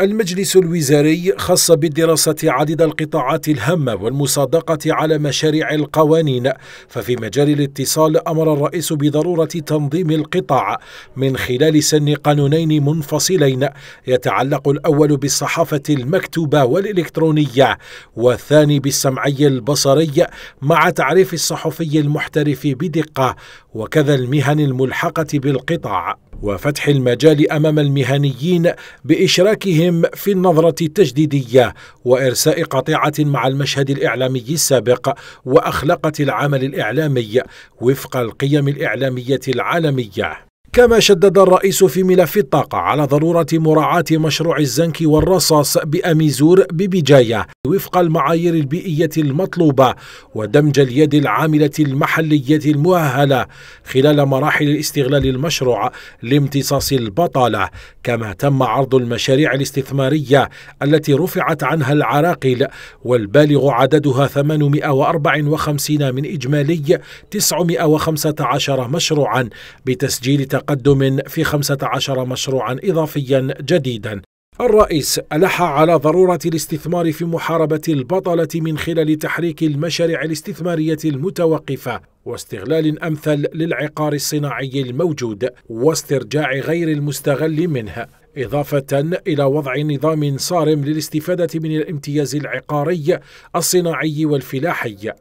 المجلس الوزاري خص بالدراسة عدد القطاعات الهامة والمصادقة على مشاريع القوانين ففي مجال الاتصال أمر الرئيس بضرورة تنظيم القطاع من خلال سن قانونين منفصلين يتعلق الأول بالصحافة المكتوبة والإلكترونية والثاني بالسمعي البصري مع تعريف الصحفي المحترف بدقة وكذا المهن الملحقة بالقطاع وفتح المجال امام المهنيين باشراكهم في النظره التجديديه وارساء قطيعه مع المشهد الاعلامي السابق واخلاقه العمل الاعلامي وفق القيم الاعلاميه العالميه كما شدد الرئيس في ملف الطاقة على ضرورة مراعاة مشروع الزنك والرصاص بأميزور ببجاية وفق المعايير البيئية المطلوبة ودمج اليد العاملة المحلية المؤهلة خلال مراحل استغلال المشروع لامتصاص البطالة كما تم عرض المشاريع الاستثمارية التي رفعت عنها العراقل والبالغ عددها 854 من إجمالي 915 مشروعا بتسجيل تقريبا تقدم في 15 مشروعا إضافيا جديدا الرئيس ألح على ضرورة الاستثمار في محاربة البطلة من خلال تحريك المشاريع الاستثمارية المتوقفة واستغلال أمثل للعقار الصناعي الموجود واسترجاع غير المستغل منه إضافة إلى وضع نظام صارم للاستفادة من الامتياز العقاري الصناعي والفلاحي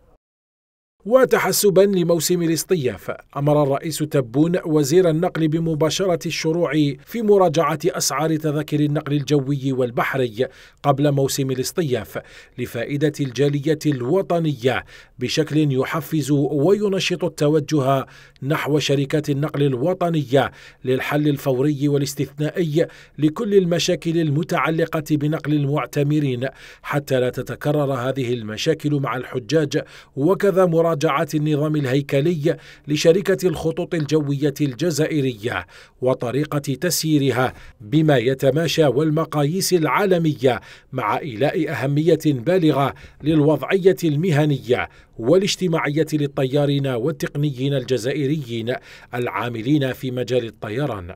وتحسبا لموسم الاصطياف أمر الرئيس تبون وزير النقل بمباشرة الشروع في مراجعة أسعار تذاكر النقل الجوي والبحري قبل موسم الاصطياف لفائدة الجالية الوطنية بشكل يحفز وينشط التوجه نحو شركات النقل الوطنية للحل الفوري والاستثنائي لكل المشاكل المتعلقة بنقل المعتمرين حتى لا تتكرر هذه المشاكل مع الحجاج وكذا مراجعة مراجعات النظام الهيكلي لشركة الخطوط الجوية الجزائرية وطريقة تسييرها بما يتماشى والمقاييس العالمية مع إيلاء أهمية بالغة للوضعية المهنية والاجتماعية للطيارين والتقنيين الجزائريين العاملين في مجال الطيران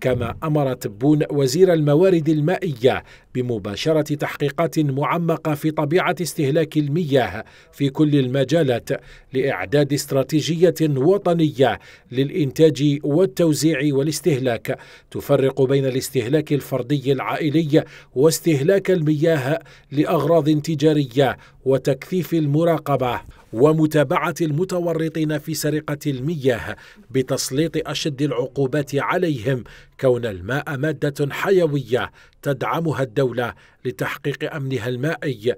كما أمرت بون وزير الموارد المائية بمباشرة تحقيقات معمقة في طبيعة استهلاك المياه في كل المجالات لإعداد استراتيجية وطنية للإنتاج والتوزيع والاستهلاك تفرق بين الاستهلاك الفردي العائلي واستهلاك المياه لأغراض تجارية وتكثيف المراقبة ومتابعة المتورطين في سرقة المياه بتسليط أشد العقوبات عليهم كون الماء مادة حيوية تدعمها الدولة لتحقيق أمنها المائي